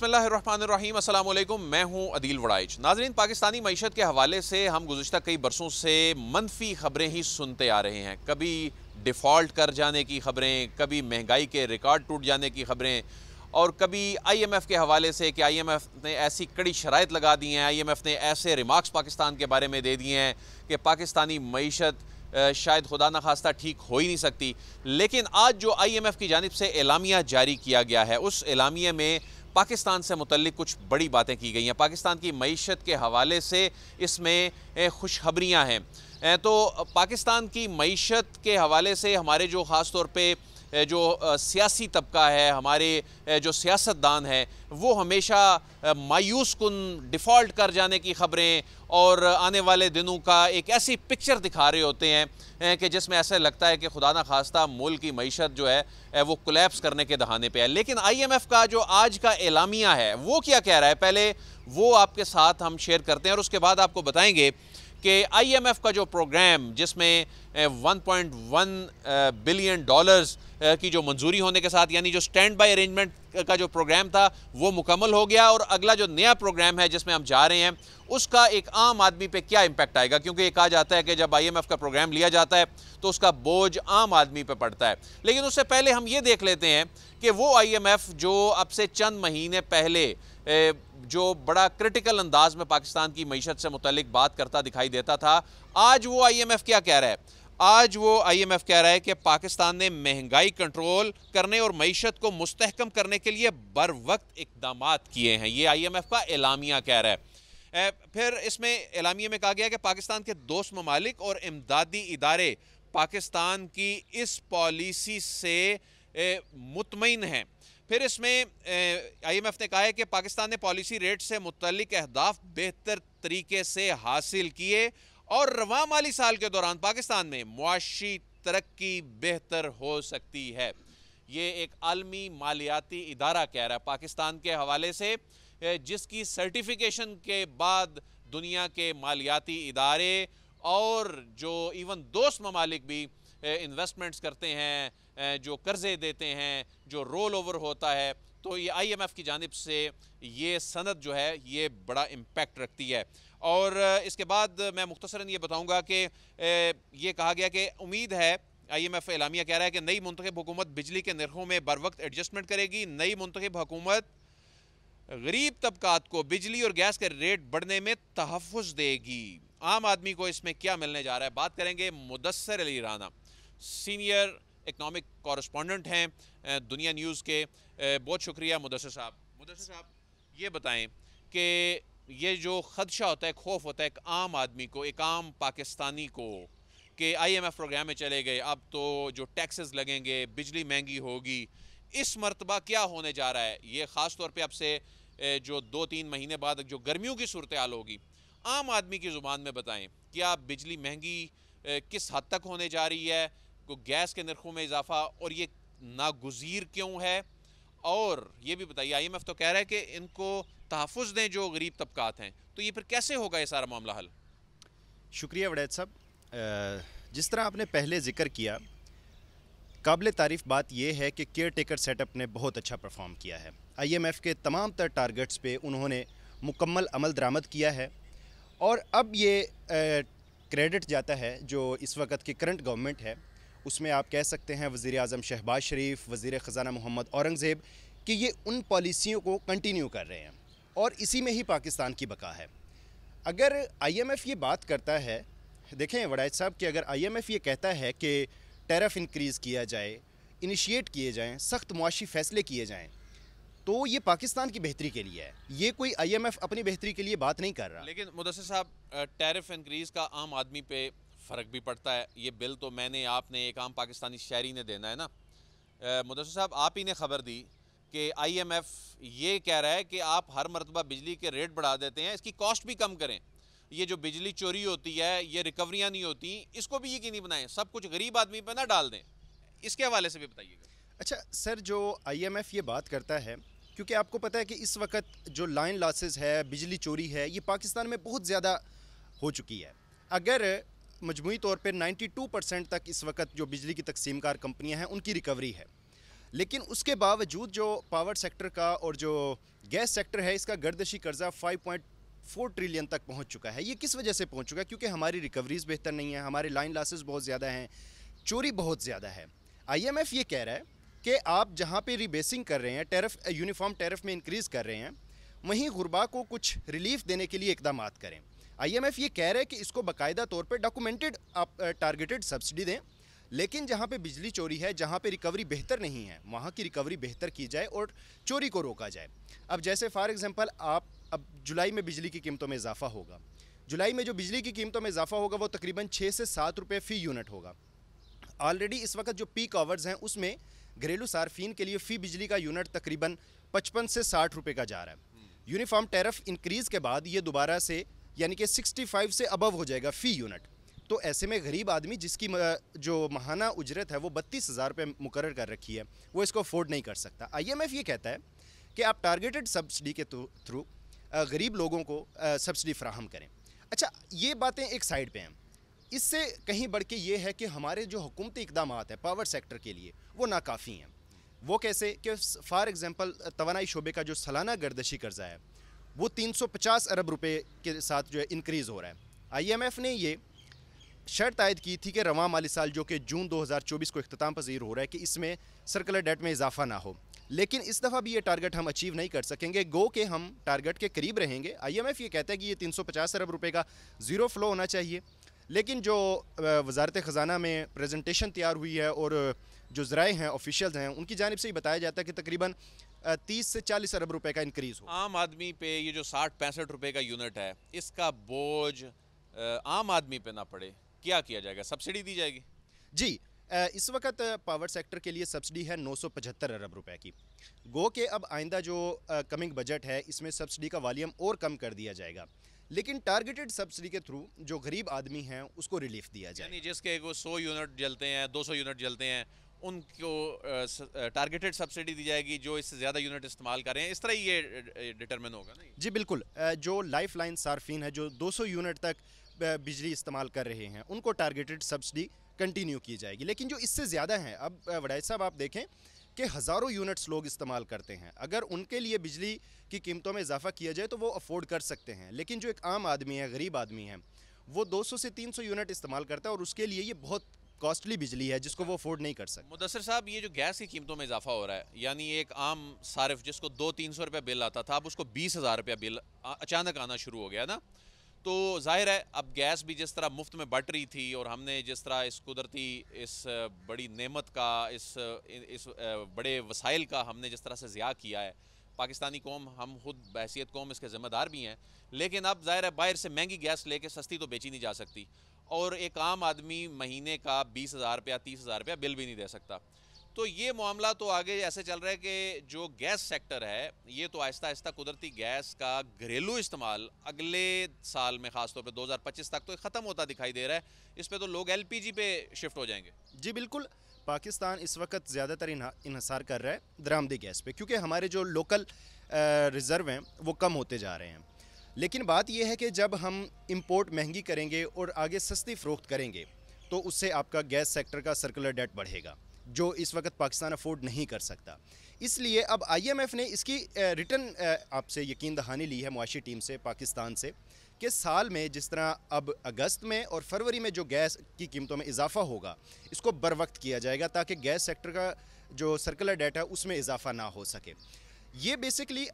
बसमीम असल मैं हूं अदील वड़ाइज नाजरीन पाकिस्तानी मीशत के हवाले से हम गुज़त कई बरसों से मनफी ख़बरें ही सुनते आ रहे हैं कभी डिफ़ॉल्ट कर जाने की ख़बरें कभी महंगाई के रिकॉर्ड टूट जाने की ख़बरें और कभी आई एम एफ़ के हवाले से कि आई एम एफ़ ने ऐसी कड़ी शरात लगा दी हैं आई एम एफ़ ने ऐसे रिमार्क्स पाकिस्तान के बारे में दे दिए हैं कि पाकिस्तानी मीशत शायद खुदा न खास्ता ठीक हो ही नहीं सकती लेकिन आज जो आई एम एफ़ की जानब से एलामिया जारी किया गया है उस एलामिया में पाकिस्तान से मुतलिक कुछ बड़ी बातें की गई हैं पाकिस्तान की मीशत के हवाले से इसमें खुशखबरियाँ हैं तो पाकिस्तान की मीशत के हवाले से हमारे जो ख़ास तौर पर जो सियासी तबका है हमारे जो सियासतदान है वो हमेशा मायूस कन डिफ़ॉल्ट कर जाने की ख़बरें और आने वाले दिनों का एक ऐसी पिक्चर दिखा रहे होते हैं कि जिसमें ऐसा लगता है कि खुदा न खास्ता मुल्क की मीशत जो है वो कोलेप्स करने के दहाने पे है लेकिन आईएमएफ का जो आज का एलामिया है वो क्या कह रहा है पहले वो आपके साथ हम शेयर करते हैं और उसके बाद आपको बताएंगे कि आईएमएफ का जो प्रोग्राम जिसमें 1.1 बिलियन डॉलर्स की जो मंजूरी होने के साथ यानी जो स्टैंड बाई अरेंजमेंट का जो प्रोग्राम था वो मुकम्मल हो गया और अगला जो नया प्रोग्राम है जिसमें हम जा रहे हैं उसका एक आम आदमी पे क्या इम्पैक्ट आएगा क्योंकि ये कहा जाता है कि जब आईएमएफ का प्रोग्राम लिया जाता है तो उसका बोझ आम आदमी पे पड़ता है लेकिन उससे पहले हम ये देख लेते हैं कि वो आईएमएफ जो अब से चंद महीने पहले जो बड़ा क्रिटिकल अंदाज में पाकिस्तान की मीशत से मुतलिक बात करता दिखाई देता था आज वो आईएमएफ क्या कह रहा है आज वो आईएमएफ कह रहा है कि पाकिस्तान ने महंगाई कंट्रोल करने और मीशत को मुस्तकम करने के लिए बर वक्त इकदाम किए हैं ये आईएमएफ का एलामिया कह रहा है फिर इसमें एलामिया में कहा गया कि पाकिस्तान के दोस्त ममालिक और इमदादी इदारे पाकिस्तान की इस पॉलिसी से मुतमिन हैं फिर इसमें आईएमएफ ने कहा है कि पाकिस्तान ने पॉलिसी रेट से मुतलिक अहदाफ बेहतर तरीके से हासिल किए और रवा माली साल के दौरान पाकिस्तान में मुआशी तरक्की बेहतर हो सकती है ये एक आलमी मालियाती इदारा कह रहा है पाकिस्तान के हवाले से जिसकी सर्टिफिकेशन के बाद दुनिया के मालियाती इदारे और जो इवन दोस्त ममालिक भी इन्वेस्टमेंट्स करते हैं जो कर्ज़े देते हैं जो रोल ओवर होता है तो ये आईएमएफ की जानब से ये सनद जो है ये बड़ा इम्पेक्ट रखती है और इसके बाद मैं मुख्तसरा ये बताऊँगा कि ये कहा गया कि उम्मीद है आई एम एफ एलामिया कह रहा है कि नई मंतखब हुकूमत बिजली के नरखों में बर वक्त एडजस्टमेंट करेगी नई मंतखब हुकूमत गरीब तबकात को बिजली और गैस के रेट बढ़ने में तहफ़ देगी आम आदमी को इसमें क्या मिलने जा रहा है बात करेंगे Mudassar Ali Rana senior economic correspondent हैं दुनिया न्यूज़ के बहुत शुक्रिया मुदसर साहब मुदसर साहब ये बताएं कि ये जो खदशा होता है खौफ होता है एक आम आदमी को एक आम पाकिस्तानी को कि आईएमएफ प्रोग्राम में चले गए अब तो जो टैक्सेस लगेंगे बिजली महंगी होगी इस मरतबा क्या होने जा रहा है ये ख़ास तौर पर अब से जो दो तीन महीने बाद जो गर्मियों की सूरत हाल होगी आम आदमी की ज़ुबान में बताएं क्या बिजली महंगी किस हद तक होने जा रही है को गैस के नरखों में इजाफा और ये नागजीर क्यों है और ये भी बताइए आई एम एफ तो कह रहा है कि इनको तहफ़ दें जो गरीब तबकात हैं तो ये फिर कैसे होगा ये सारा मामला हल शुक्रिया वडैद साहब जिस तरह आपने पहले जिक्र किया काबिल तारीफ़ बात यह है कि केयर टेकर सेटअप ने बहुत अच्छा परफॉर्म किया है आई एम एफ़ के तमाम तर टारगेट्स पर उन्होंने मुकम्मल अमल दरामद किया है और अब ये क्रेडिट जाता है जो इस वक्त की करंट गवर्नमेंट है उसमें आप कह सकते हैं वज़ी अजम शहबाज शरीफ वज़ी ख़जाना मोहम्मद औरंगज़ेब कि ये उन पॉलिसियों को कंटिन्यू कर रहे हैं और इसी में ही पाकिस्तान की बका है अगर आईएमएफ ये बात करता है देखें वड़ायत साहब कि अगर आईएमएफ ये कहता है कि टैरफ इनक्रीज़ किया जाए इनिशिएट किए जाएँ सख्त मुआशी फ़ैसले किए जाएँ तो ये पाकिस्तान की बेहतरी के लिए है ये कोई आईएमएफ अपनी बेहतरी के लिए बात नहीं कर रहा लेकिन मुदसर साहब टैरिफ इनक्रीज़ का आम आदमी पे फ़र्क भी पड़ता है ये बिल तो मैंने आपने एक आम पाकिस्तानी शहरी ने देना है ना मुदसर साहब आप ही ने खबर दी कि आईएमएफ ये कह रहा है कि आप हर मरतबा बिजली के रेट बढ़ा देते हैं इसकी कॉस्ट भी कम करें ये जो बिजली चोरी होती है ये रिकवरियाँ नहीं होती इसको भी यकीनी बनाएं सब कुछ गरीब आदमी पर ना डाल दें इसके हवाले से भी बताइएगा अच्छा सर जो एफ ये बात करता है क्योंकि आपको पता है कि इस वक्त जो लाइन लॉसेज है बिजली चोरी है ये पाकिस्तान में बहुत ज़्यादा हो चुकी है अगर मजमू तौर पर टू परसेंट तक इस वक्त जो बिजली की तकसीम कार कंपनियाँ हैं उनकी रिकवरी है लेकिन उसके बावजूद जो पावर सेक्टर का और जो गैस सेक्टर है इसका गर्दशी कर्जा फ़ाइव पॉइंट फोर ट्रिलियन तक पहुँच चुका है ये किस वजह से पहुँच चुका है क्योंकि हमारी रिकवरीज बेहतर नहीं है हमारे लाइन लासेज बहुत ज़्यादा हैं चोरी बहुत ज़्यादा है एफ़ ये कह रहा है कि आप जहाँ पर रिबेसिंग कर रहे हैं टैरफ यूनिफॉर्म टेरफ़ में इंक्रीज़ कर रहे हैं वहीं गुरबा को कुछ रिलीफ देने के लिए इकदाम करें आईएमएफ ये कह रहा है कि इसको बाकायदा तौर पे डॉक्यूमेंटेड आप टारगेटेड सब्सिडी दें लेकिन जहाँ पे बिजली चोरी है जहाँ पे रिकवरी बेहतर नहीं है वहाँ की रिकवरी बेहतर की जाए और चोरी को रोका जाए अब जैसे फॉर एग्ज़ाम्पल आप अब जुलाई में बिजली की कीमतों में इजाफा होगा जुलाई में जो बिजली की कीमतों में इजाफा होगा वो तकरीबन छः से सात रुपये फ़ी यूनिट होगा ऑलरेडी इस वक्त जो पीक आवर्स हैं उसमें घरेलू सार्फिन के लिए फ़ी बिजली का यूनिट तकरीबन पचपन से साठ रुपये का जा रहा है यूनिफॉर्म टैरफ इंक्रीज़ के बाद ये दोबारा से यानी कि 65 से अबव हो जाएगा फ़ी यूनिट तो ऐसे में गरीब आदमी जिसकी जो महाना उजरत है वो बत्तीस हज़ार रुपये मुकर कर रखी है वो इसको अफोर्ड नहीं कर सकता आईएमएफ ये कहता है कि आप टारगेटेड सब्सिडी के थ्रू गरीब लोगों को सब्सिडी फ्राहम करें अच्छा ये बातें एक साइड पे हैं इससे कहीं बढ़ के ये है कि हमारे जो हुकूमती इकदाम हैं पावर सेक्टर के लिए वो नाकाफ़ी हैं वो कैसे कि फ़ार एग्ज़ाम्पल तोानाई शोबे का जो सालाना गर्दशी कर्जा है वो 350 अरब रुपए के साथ जो है इंक्रीज़ हो रहा है आईएमएफ ने ये शर्त आयद की थी कि रवा माली साल जो कि जून 2024 को अख्ताम पजीर हो रहा है कि इसमें सर्कुलर डेट में इजाफा ना हो लेकिन इस दफ़ा भी ये टारगेट हम अचीव नहीं कर सकेंगे गो के हम टारगेट के करीब रहेंगे आईएमएफ ये कहता है कि ये 350 अरब रुपए का ज़ीरो फ्लो होना चाहिए लेकिन जो वजारत ख़जाना में प्रजेंटेशन तैयार हुई है और जो ज़राए हैं ऑफिशियल हैं उनकी जानब से ही बताया जाता है कि तकरीबन तीस से चालीस अरब रुपए का इंक्रीज हो आम आदमी पे ये जो साठ पैंसठ रुपए का यूनिट है इसका बोझ आम आदमी पे ना पड़े क्या किया जाएगा सब्सिडी दी जाएगी जी इस वक्त पावर सेक्टर के लिए सब्सिडी है 975 अरब रुपए की गो के अब आइंदा जो कमिंग बजट है इसमें सब्सिडी का वॉल्यूम और कम कर दिया जाएगा लेकिन टारगेटेड सब्सिडी के थ्रू जो गरीब आदमी हैं उसको रिलीफ दिया जाए जिसके वो सौ यूनिट जलते हैं दो सौ यूनिट जलते हैं उनको टारगेटेड सब्सिडी दी जाएगी जो इससे ज़्यादा यूनिट इस्तेमाल करें इस तरह ये डिटरमिन होगा जी बिल्कुल जो लाइफ लाइन सार्फिन है जो 200 यूनिट तक बिजली इस्तेमाल कर रहे हैं उनको टारगेटेड सब्सिडी कंटिन्यू की जाएगी लेकिन जो इससे ज़्यादा हैं अब वडाई साहब आप देखें कि हज़ारों यूनिट्स लोग इस्तेमाल करते हैं अगर उनके लिए बिजली की कीमतों में इजाफा किया जाए तो वो अफोर्ड कर सकते हैं लेकिन जो एक आम आदमी है गरीब आदमी है वो 200 से 300 यूनिट इस्तेमाल करता है और उसके लिए ये बहुत कॉस्टली बिजली है जिसको वो अफोर्ड नहीं कर सकते मुदसर साहब ये जो गैस की कीमतों में इजाफा हो रहा है यानी एक आम सार्फ जिसको दो तीन सौ रुपया बिल आता था अब उसको बीस हज़ार रुपया बिल अचानक आना शुरू हो गया ना तो जाहिर है अब गैस भी जिस तरह मुफ्त में बट रही थी और हमने जिस तरह इस कुदरती इस बड़ी नेमत का इस इस बड़े वसाइल का हमने जिस तरह से ज़्या किया है पाकिस्तानी कौम हम खुद बहसीत कौम इसके ज़िम्मेदार भी हैं लेकिन अब जाहिर है बाहर से महंगी गैस लेके सस्ती तो बेची नहीं जा सकती और एक आम आदमी महीने का बीस हज़ार रुपया तीस हज़ार रुपया बिल भी नहीं दे सकता तो ये मामला तो आगे ऐसे चल रहा है कि जो गैस सेक्टर है ये तो आहिस्ता आहिस्ता कुदरती गैस का घरेलू इस्तेमाल अगले साल में खासतौर हज़ार पच्चीस तक तो ख़त्म होता दिखाई दे रहा है इस पर तो लोग जी पे शिफ्ट हो जाएंगे जी बिल्कुल पाकिस्तान इस वक्त ज़्यादातर इहसार कर रहा है दरामदी गैस पे क्योंकि हमारे जो लोकल रिज़र्व हैं वो कम होते जा रहे हैं लेकिन बात यह है कि जब हम इम्पोर्ट महंगी करेंगे और आगे सस्ती फ़रोख्त करेंगे तो उससे आपका गैस सेक्टर का सर्कुलर डेट बढ़ेगा जो इस वक्त पाकिस्तान अफोर्ड नहीं कर सकता इसलिए अब आईएमएफ ने इसकी रिटर्न आपसे यकीन दहानी ली है मुआशी टीम से पाकिस्तान से कि साल में जिस तरह अब अगस्त में और फरवरी में जो गैस की कीमतों में इजाफा होगा इसको बर वक्त किया जाएगा ताकि गैस सेक्टर का जो सर्कुलर डेटा उसमें इजाफा ना हो सके ये basically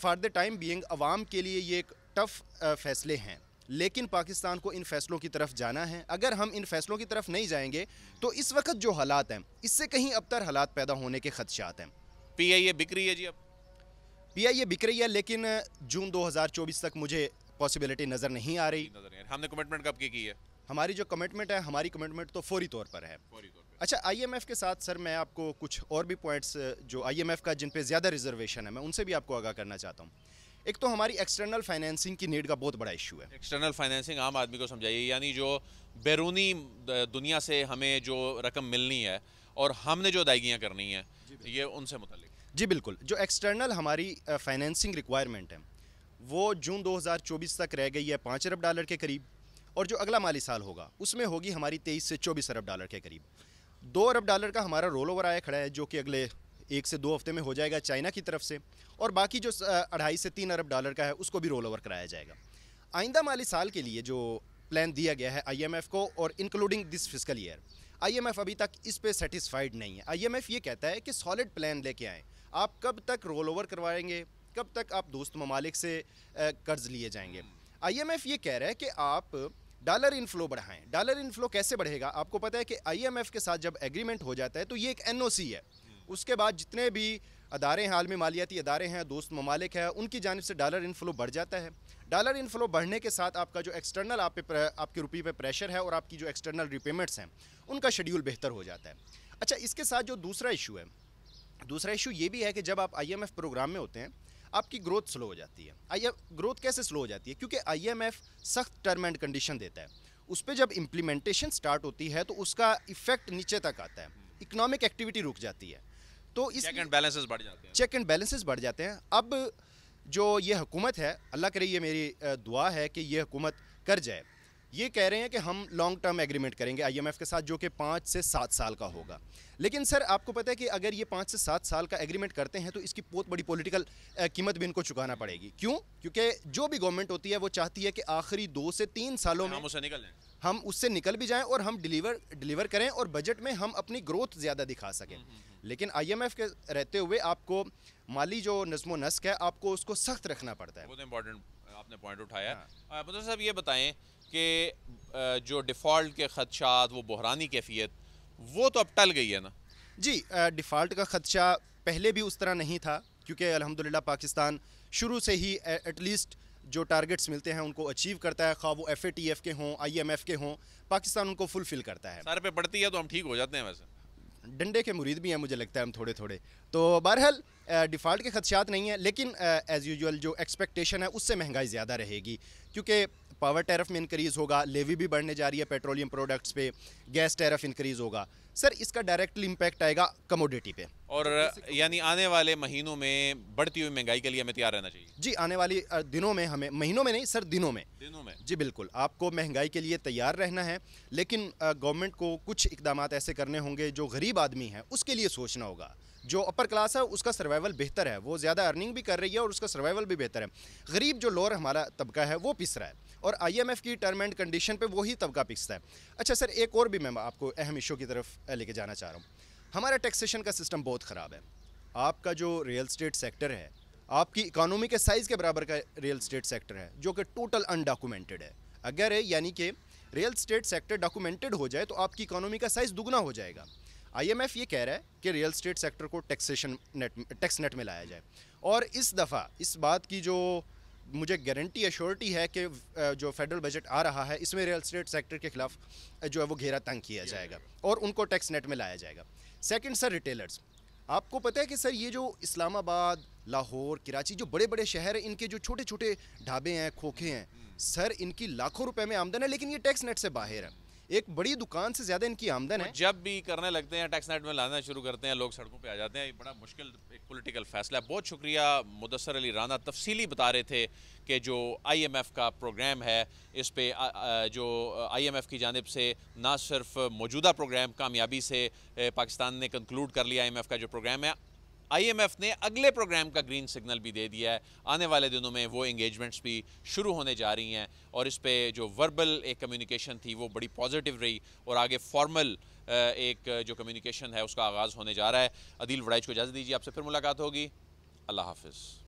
for the time being अवाम के लिए ये एक टफ़ फैसले हैं लेकिन पाकिस्तान को इन फैसलों की तरफ जाना है अगर हम इन फैसलों की तरफ नहीं जाएंगे तो इस वक्त जो हालात हैं इससे कहीं अबतर हालात पैदा होने के खदशात हैं पी आई ए बिक रही है जी अब पी आई ए बिक रही है लेकिन जून दो हज़ार चौबीस तक मुझे पॉसिबिलिटी नज़र नहीं आ रही नज़र नहीं हमने कमिटमेंट कब की, है हमारी जो कमिटमेंट है हमारी कमिटमेंट तो फौरी तौर पर है फौरी तौर पर। अच्छा आईएमएफ के साथ सर मैं आपको कुछ और भी पॉइंट्स जो आईएमएफ का जिन पे ज़्यादा रिजर्वेशन है मैं उनसे भी आपको आगाह करना चाहता हूँ एक तो हमारी एक्सटर्नल फाइनेंसिंग की नीड का बहुत बड़ा इशू है एक्सटर्नल फाइनेंसिंग आम आदमी को समझाइए यानी जो बैरूनी दुनिया से हमें जो रकम मिलनी है और हमने जो अदायगियाँ करनी है ये उनसे मुतल जी बिल्कुल जो एक्सटर्नल हमारी फाइनेंसिंग रिक्वायरमेंट है वो जून 2024 तक रह गई है पाँच अरब डॉलर के करीब और जो अगला माली साल होगा उसमें होगी हमारी तेईस से चौबीस अरब डॉलर के करीब दो अरब डॉलर का हमारा रोल ओवर आया खड़ा है जो कि अगले एक से दो हफ्ते में हो जाएगा चाइना की तरफ से और बाकी जो अढ़ाई से तीन अरब डॉलर का है उसको भी रोल ओवर कराया जाएगा आइंदा माली साल के लिए जो प्लान दिया गया है आईएमएफ को और including this fiscal year IMF अभी तक इस पर सेटिस्फाइड नहीं है आईएमएफ ये कहता है कि सॉलिड प्लान लेके आएँ आप कब तक रोल ओवर करवाएंगे कब तक आप दोस्त ममालिक से कर्ज़ लिए जाएंगे आईएमएफ ये कह रहा है कि आप डॉलर इनफ्लो बढ़ाएं डॉलर इनफ्लो कैसे बढ़ेगा आपको पता है कि आईएमएफ के साथ जब एग्रीमेंट हो जाता है तो ये एक एनओसी है उसके बाद जितने भी अदारे हैं आलमी मालियाती अदारे हैं दोस्त ममालिक हैं उनकी जानब से डॉलर इनफ्लो बढ़ जाता है डॉलर इनफ्लो बढ़ने के साथ आपका जो एक्सटर्नल आप आपके रुपये पे प्रेशर है और आपकी जो एक्सटर्नल रिपेमेंट्स हैं उनका शेड्यूल बेहतर हो जाता है अच्छा इसके साथ जो दूसरा इशू है दूसरा इशू ये भी है कि जब आप आईएमएफ प्रोग्राम में होते हैं आपकी ग्रोथ स्लो हो जाती है आई ग्रोथ कैसे स्लो हो जाती है क्योंकि आई सख्त टर्म एंड कंडीशन देता है उस पर जब इम्प्लीमेंटेशन स्टार्ट होती है तो उसका इफेक्ट नीचे तक आता है इकोनॉमिक एक्टिविटी रुक जाती है तो इस चेक एंड बैलेंसेस बढ़ जाते हैं चेक एंड बैलेंसेस बढ़ जाते हैं अब जो ये हुकूमत है अल्लाह करे ये मेरी दुआ है कि ये हुकूमत कर जाए ये कह रहे हैं कि हम लॉन्ग टर्म एग्रीमेंट करेंगे आईएमएफ के साथ जो कि पाँच से सात साल का होगा लेकिन सर आपको पता है कि अगर ये पाँच से सात साल का एग्रीमेंट करते हैं तो इसकी बहुत बड़ी पॉलिटिकल कीमत भी इनको चुकाना पड़ेगी क्यों क्योंकि जो भी गवर्नमेंट होती है वो चाहती है कि आखिरी दो से तीन सालों में हम उससे निकल हम उससे निकल भी जाएँ और हम डिलीवर डिलीवर करें और बजट में हम अपनी ग्रोथ ज़्यादा दिखा सकें हम्म, हम्म, हम्म। लेकिन आई के रहते हुए आपको माली जो नज्मो नस्क है आपको उसको सख्त रखना पड़ता है बहुत इंपॉर्टेंट आपने पॉइंट उठाया हाँ। साहब ये बताएं कि जो डिफ़ॉल्ट के ख़दशात वो बहरानी कैफियत वो तो अब टल गई है ना जी डिफ़ॉल्ट का ख़दशा पहले भी उस तरह नहीं था क्योंकि अलहमदिल्ला पाकिस्तान शुरू से ही एटलीस्ट जो टारगेट्स मिलते हैं उनको अचीव करता है खा वो एफ ए टी एफ़ के हों आई एम एफ़ के हों पाकिस्तान उनको फुलफ़िल करता है सर पे पड़ती है तो हम ठीक हो जाते हैं वैसे डंडे के मुरीद भी हैं मुझे लगता है हम थोड़े थोड़े तो बहरहाल डिफ़ॉल्ट के खदशात नहीं है लेकिन एज़ यूजल जो एक्सपेक्टेशन है उससे महंगाई ज़्यादा रहेगी क्योंकि पावर टैरफ में इंक्रीज़ होगा लेवी भी बढ़ने जा रही है पेट्रोलियम प्रोडक्ट्स पे गैस टैरफ इंक्रीज़ होगा सर इसका डायरेक्टली इंपैक्ट आएगा कमोडिटी पे और यानी आने वाले महीनों में बढ़ती हुई महंगाई के लिए हमें तैयार रहना चाहिए जी आने वाले दिनों में हमें महीनों में नहीं सर दिनों में दिनों में जी बिल्कुल आपको महंगाई के लिए तैयार रहना है लेकिन गवर्नमेंट को कुछ इकदाम ऐसे करने होंगे जो गरीब आदमी है उसके लिए सोचना होगा जो अपर क्लास है उसका सर्वाइवल बेहतर है वो ज़्यादा अर्निंग भी कर रही है और उसका सर्वाइवल भी बेहतर है गरीब जो लोअर हमारा तबका है वो पिस रहा है और आईएमएफ की टर्म एंड कंडीशन पे वही तबका पिसता है अच्छा सर एक और भी मैं आपको अहम इशू की तरफ लेके जाना चाह रहा हूँ हमारा टैक्सेशन का सिस्टम बहुत ख़राब है आपका जो रियल स्टेट सेक्टर है आपकी इकानमी के साइज़ के बराबर का रियल स्टेट सेक्टर है जो कि टोटल अनडॉक्यूमेंटेड है अगर यानी कि रियल स्टेट सेक्टर डॉक्यूमेंटेड हो जाए तो आपकी इकानमी का साइज़ दुगना हो जाएगा आईएमएफ ये कह रहा है कि रियल स्टेट सेक्टर को टैक्सेशन नेट टैक्स नेट में लाया जाए और इस दफ़ा इस बात की जो मुझे गारंटी एश्योरिटी है कि जो फेडरल बजट आ रहा है इसमें रियल स्टेट सेक्टर के खिलाफ जो है वो घेरा तंग किया जाएगा और उनको टैक्स नेट में लाया जाएगा सेकंड सर रिटेलर्स आपको पता है कि सर ये जो इस्लामाबाद लाहौर कराची जो बड़े बड़े शहर हैं इनके जो छोटे छोटे ढाबे हैं खोखे हैं सर hmm. इनकी लाखों रुपए में आमदन है लेकिन ये टैक्स नेट से बाहर है एक बड़ी दुकान से ज्यादा इनकी आमदन है जब भी करने लगते हैं टैक्स नेट में लाना शुरू करते हैं लोग सड़कों पर आ जाते हैं बड़ा मुश्किल एक पोलिटिकल फैसला है बहुत शुक्रिया मुदसर अली राना तफसीली बता रहे थे कि जो आई एम एफ़ का प्रोग्राम है इस पर जो आई एम एफ़ की जानब से ना सिर्फ मौजूदा प्रोग्राम कामयाबी से पाकिस्तान ने कंक्लूड कर लिया आई एम एफ़ का जो प्रोग्राम है आईएमएफ ने अगले प्रोग्राम का ग्रीन सिग्नल भी दे दिया है आने वाले दिनों में वो इंगेजमेंट्स भी शुरू होने जा रही हैं और इस पर जो वर्बल एक कम्युनिकेशन थी वो बड़ी पॉजिटिव रही और आगे फॉर्मल एक जो कम्युनिकेशन है उसका आगाज़ होने जा रहा है अदील वड़ाइज को इजाज़त दीजिए आपसे फिर मुलाकात होगी अल्लाह हाफिज़